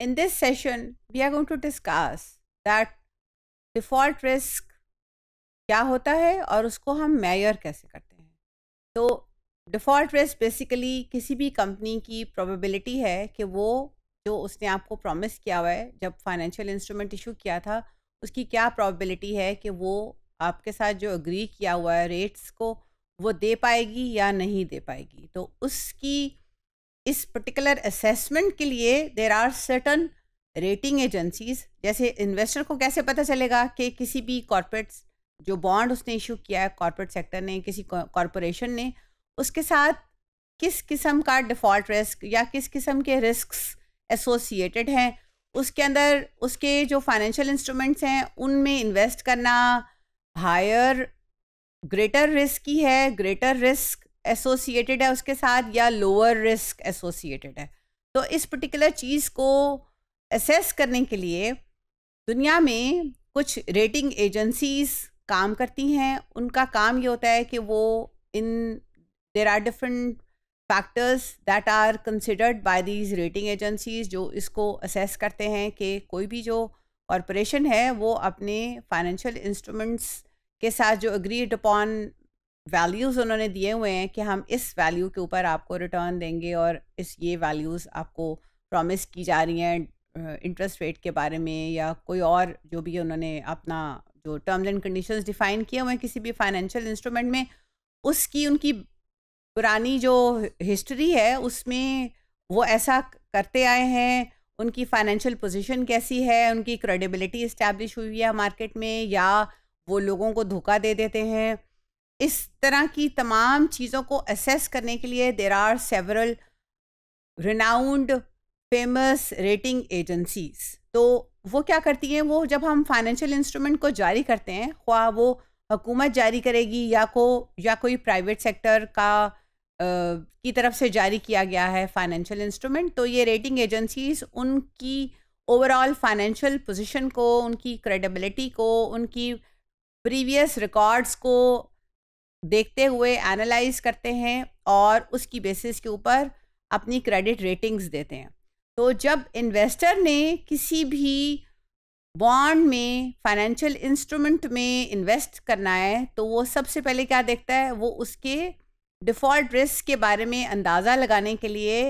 In this session, we are going to discuss that default risk क्या होता है और उसको हम मेयर कैसे करते हैं तो डिफ़ॉल्ट रिस्क बेसिकली किसी भी कंपनी की प्रोबेबिलिटी है कि वो जो उसने आपको प्रॉमिस किया हुआ है जब फाइनेंशियल इंस्ट्रूमेंट इशू किया था उसकी क्या प्रोबेबिलिटी है कि वो आपके साथ जो अग्री किया हुआ है रेट्स को वो दे पाएगी या नहीं दे पाएगी तो उसकी इस पर्टिकुलर असेसमेंट के लिए there are certain rating agencies जैसे इन्वेस्टर को कैसे पता चलेगा कि किसी भी कॉरपोरेट जो बॉन्ड उसने इशू किया है कॉरपोरेट सेक्टर ने किसी कॉरपोरेशन ने उसके साथ किस किस्म का डिफ़ॉल्ट रिस्क या किस किस्म के रिस्क एसोसिएटेड हैं उसके अंदर उसके जो फाइनेंशियल इंस्ट्रूमेंट्स हैं उनमें इन्वेस्ट करना हायर ग्रेटर रिस्क की है ग्रेटर रिस्क एसोसिएटेड है उसके साथ या लोअर रिस्क एसोसिएटेड है तो इस पर्टिकुलर चीज़ को असेस करने के लिए दुनिया में कुछ रेटिंग एजेंसीज काम करती हैं उनका काम ये होता है कि वो इन there are different factors that are considered by these rating agencies जो इसको असेस करते हैं कि कोई भी जो कॉरपोरेशन है वो अपने फाइनेंशियल इंस्ट्रूमेंट्स के साथ जो अग्रीड अपॉन वैल्यूज़ उन्होंने दिए हुए हैं कि हम इस वैल्यू के ऊपर आपको रिटर्न देंगे और इस ये वैल्यूज़ आपको प्रॉमिस की जा रही हैं इंटरेस्ट रेट के बारे में या कोई और जो भी उन्होंने अपना जो टर्म्स एंड कंडीशंस डिफ़ाइन किए हुए हैं किसी भी फाइनेंशियल इंस्ट्रूमेंट में उसकी उनकी पुरानी जो हिस्ट्री है उसमें वो ऐसा करते आए हैं उनकी फाइनेंशियल पोजीशन कैसी है उनकी क्रेडिबिलिटी इस्टेब्लिश हुई है मार्केट में या वो लोगों को धोखा दे देते हैं इस तरह की तमाम चीज़ों को असेस करने के लिए there are several renowned famous rating agencies तो वो क्या करती हैं वो जब हम फाइनेंशियल इंस्ट्रूमेंट को जारी करते हैं ख्वा वो हुकूमत जारी करेगी या को या कोई प्राइवेट सेक्टर का आ, की तरफ से जारी किया गया है फाइनेंशियल इंस्ट्रूमेंट तो ये रेटिंग एजेंसीज उनकी ओवरऑल फाइनेंशियल पोजीशन को उनकी क्रेडिबिलिटी को उनकी प्रीवियस रिकॉर्ड्स को देखते हुए एनालाइज करते हैं और उसकी बेसिस के ऊपर अपनी क्रेडिट रेटिंग्स देते हैं तो जब इन्वेस्टर ने किसी भी बॉन्ड में फाइनेंशियल इंस्ट्रूमेंट में इन्वेस्ट करना है तो वो सबसे पहले क्या देखता है वो उसके डिफ़ॉल्ट रिस्क के बारे में अंदाज़ा लगाने के लिए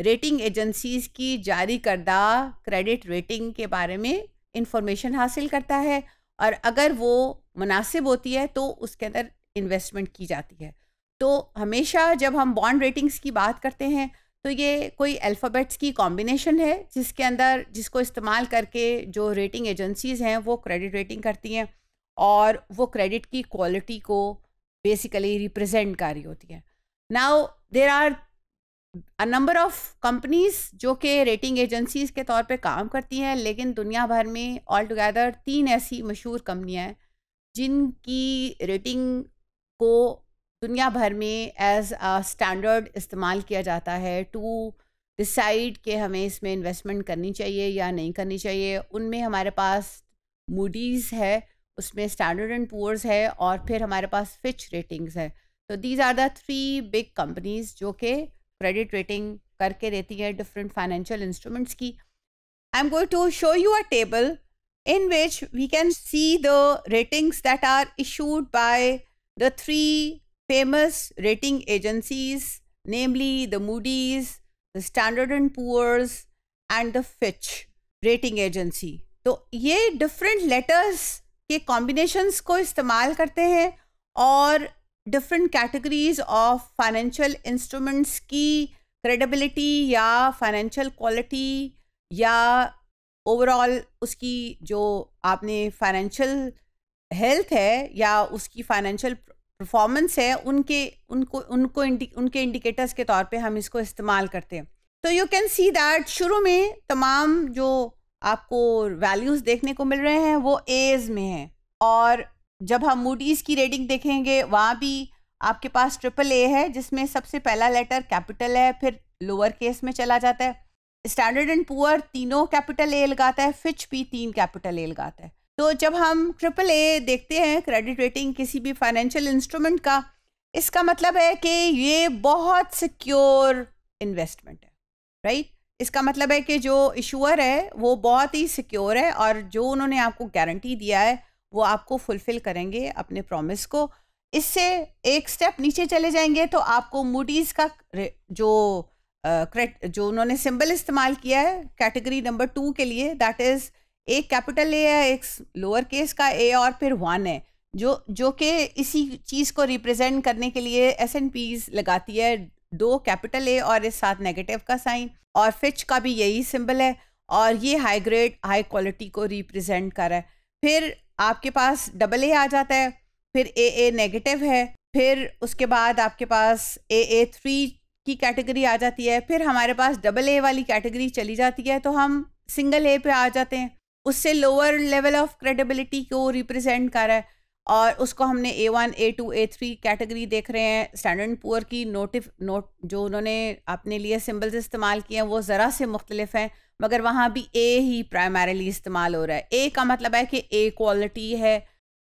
रेटिंग एजेंसीज़ की जारी करदा क्रेडिट रेटिंग के बारे में इंफॉर्मेशन हासिल करता है और अगर वो मुनासिब होती है तो उसके अंदर इन्वेस्टमेंट की जाती है तो हमेशा जब हम बॉन्ड रेटिंग्स की बात करते हैं तो ये कोई अल्फ़ाबेट्स की कॉम्बिनेशन है जिसके अंदर जिसको इस्तेमाल करके जो रेटिंग एजेंसीज़ हैं वो क्रेडिट रेटिंग करती हैं और वो क्रेडिट की क्वालिटी को बेसिकली रिप्रेजेंट कर रही होती है now there are a number of companies जो कि रेटिंग एजेंसीज़ के तौर पे काम करती हैं लेकिन दुनिया भर में ऑल टुगेदर तीन ऐसी मशहूर कंपनियाँ हैं जिनकी रेटिंग को दुनिया भर में एज अ स्टैंडर्ड इस्तेमाल किया जाता है टू डिसाइड कि हमें इसमें इन्वेस्टमेंट करनी चाहिए या नहीं करनी चाहिए उनमें हमारे पास मूडीज़ है उसमें स्टैंडर्ड एंड पुअर्स है और फिर हमारे पास फिच रेटिंग्स है तो these are the three big companies जो कि क्रेडिट रेटिंग करके देती हैं डिफरेंट फाइनेंशियल इंस्ट्रूमेंट्स की I am going to show you a table in which we can see the ratings that are issued by The three famous rating agencies, namely the Moody's, the Standard and Poor's and the Fitch rating agency. तो ये different letters के combinations को इस्तेमाल करते हैं और different categories of financial instruments की credibility या financial quality या overall उसकी जो आपने financial हेल्थ है या उसकी फाइनेंशियल परफॉर्मेंस है उनके उनको उनको इंडि, उनके इंडिकेटर्स के तौर पे हम इसको इस्तेमाल करते हैं तो यू कैन सी दैट शुरू में तमाम जो आपको वैल्यूज़ देखने को मिल रहे हैं वो एज में हैं और जब हम मूडीज़ की रेटिंग देखेंगे वहाँ भी आपके पास ट्रिपल ए है जिसमें सबसे पहला लेटर कैपिटल है फिर लोअर केस में चला जाता है स्टैंडर्ड एंड पुअर तीनों कैपिटल ए लगाता है फिच भी तीन कैपिटल ए लगाता है तो जब हम ट्रिपल ए देखते हैं क्रेडिट रेटिंग किसी भी फाइनेंशियल इंस्ट्रूमेंट का इसका मतलब है कि ये बहुत सिक्योर इन्वेस्टमेंट है राइट इसका मतलब है कि जो इशूअर है वो बहुत ही सिक्योर है और जो उन्होंने आपको गारंटी दिया है वो आपको फुलफ़िल करेंगे अपने प्रॉमिस को इससे एक स्टेप नीचे चले जाएंगे तो आपको मूडीज़ का जो क्रेट जो उन्होंने सिंबल इस्तेमाल किया है कैटेगरी नंबर टू के लिए दैट इज़ एक कैपिटल ए है एक लोअर केस का ए और फिर वन है जो जो कि इसी चीज़ को रिप्रेजेंट करने के लिए एस एन पीज लगाती है दो कैपिटल ए और इस साथ नेगेटिव का साइन और फिच का भी यही सिंबल है और ये हाई ग्रेड हाई क्वालिटी को रिप्रेजेंट कर रहा है फिर आपके पास डबल ए आ जाता है फिर ए ए नेगेटिव है फिर उसके बाद आपके पास ए ए थ्री की कैटेगरी आ जाती है फिर हमारे पास डबल ए वाली कैटेगरी चली जाती है तो हम सिंगल ए पे आ जाते हैं उससे लोअर लेवल ऑफ क्रेडिबिलिटी को रिप्रेजेंट कर रहा है और उसको हमने A one A two A three category देख रहे हैं स्टैंडर्ड पुअर की नोटिफ नोट जो उन्होंने अपने लिए सिम्बल्स इस्तेमाल किए हैं वो ज़रा से मुख्तलिफ हैं मगर वहाँ भी ए ही प्राइमरीली इस्तेमाल हो रहा है ए का मतलब है कि ए क्वालिटी है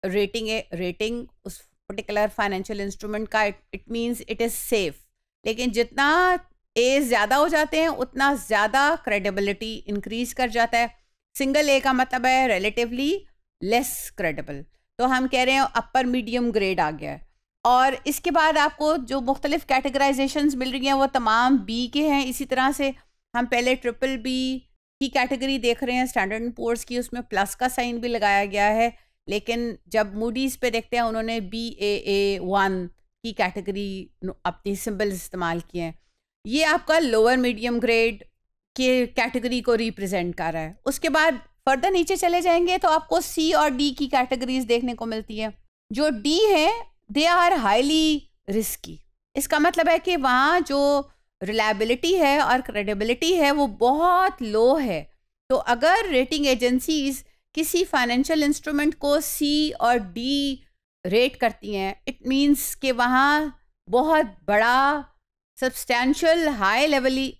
रेटिंग ए रेटिंग उस पर्टिकुलर फाइनेंशियल इंस्ट्रूमेंट का it means it is safe लेकिन जितना ए ज़्यादा हो जाते हैं उतना ज़्यादा क्रेडिबिलिटी इंक्रीज कर जाता है सिंगल ए का मतलब है रिलेटिवली लेस क्रेडिबल तो हम कह रहे हैं अपर मीडियम ग्रेड आ गया है और इसके बाद आपको जो मुख्तलिफ कैटेगराइजेशन मिल रही हैं वो तमाम बी के हैं इसी तरह से हम पहले ट्रिपल बी की कैटेगरी देख रहे हैं स्टैंडर्ड पोर्स की उसमें प्लस का साइन भी लगाया गया है लेकिन जब मूडीज़ पे देखते हैं उन्होंने बी ए ए वन की कैटेगरी अपनी सिंबल इस्तेमाल किए हैं ये आपका लोअर मीडियम ग्रेड के कैटेगरी को रिप्रेजेंट कर रहा है उसके बाद फर्दर नीचे चले जाएंगे तो आपको सी और डी की कैटेगरीज देखने को मिलती है जो डी है दे आर हाईली रिस्की इसका मतलब है कि वहाँ जो रिलायबिलिटी है और क्रेडिबिलिटी है वो बहुत लो है तो अगर रेटिंग एजेंसीज किसी फाइनेंशियल इंस्ट्रूमेंट को सी और डी रेट करती हैं इट मीन्स कि वहाँ बहुत बड़ा substantial high levelly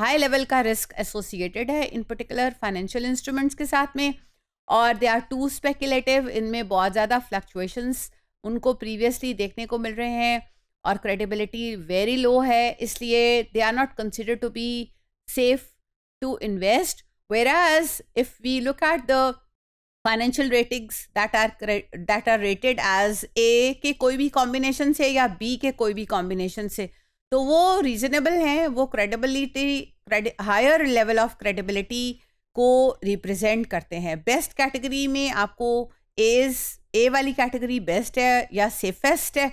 high level का रिस्क एसोसिएटेड है इन पर्टिकुलर फाइनेंशियल इंस्ट्रूमेंट्स के साथ में और दे आर टू स्पेकुलेटिव इनमें बहुत ज़्यादा फ्लक्चुएशंस उनको प्रीवियसली देखने को मिल रहे हैं और क्रेडिबिलिटी वेरी लो है इसलिए they are not consider to be safe to invest where as if we look at the financial ratings that are that are rated as A के कोई भी कॉम्बिनेशन से या बी के कोई भी कॉम्बिनेशन से तो वो रीजनेबल हैं वो credibility higher level of credibility को रिप्रेजेंट करते हैं बेस्ट कैटेगरी में आपको एज ए वाली कैटेगरी बेस्ट है या सेफेस्ट है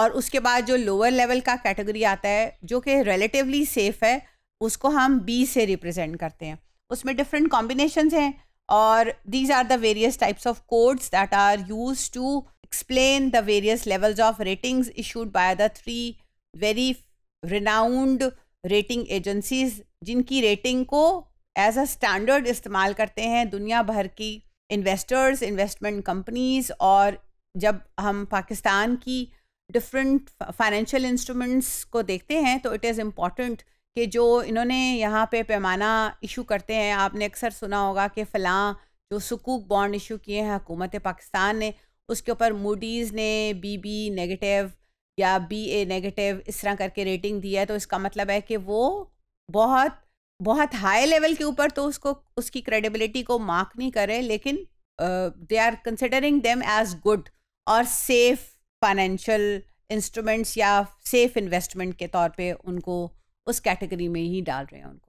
और उसके बाद जो लोअर लेवल का कैटेगरी आता है जो कि रिलेटिवली सेफ है उसको हम बी से रिप्रेजेंट करते हैं उसमें डिफरेंट कॉम्बिनेशन हैं और these are the various types of codes that are use to explain the various levels of ratings issued by the three very renowned rating agencies जिनकी रेटिंग को एज अ स्टैंडर्ड इस्तेमाल करते हैं दुनिया भर की इन्वेस्टर्स इन्वेस्टमेंट कंपनीज और जब हम पाकिस्तान की डिफरेंट फाइनेंशियल इंस्ट्रूमेंट्स को देखते हैं तो इट इज़ इम्पॉर्टेंट कि जो इन्होंने यहाँ पे पैमाना इशू करते हैं आपने अक्सर सुना होगा कि फ़लाँ जो सुकूक बॉन्ड इशू किए हैं हुकूमत पाकिस्तान ने उसके ऊपर मूडीज़ ने बीबी नेगेटिव या बी ए नेगेटिव इस तरह करके रेटिंग दी है तो इसका मतलब है कि वो बहुत बहुत हाई लेवल के ऊपर तो उसको उसकी क्रेडिबिलिटी को मार्क नहीं करे लेकिन they are considering them as good और सेफ फाइनेंशियल इंस्ट्रूमेंट्स या सेफ इन्वेस्टमेंट के तौर पे उनको उस कैटेगरी में ही डाल रहे हैं उनको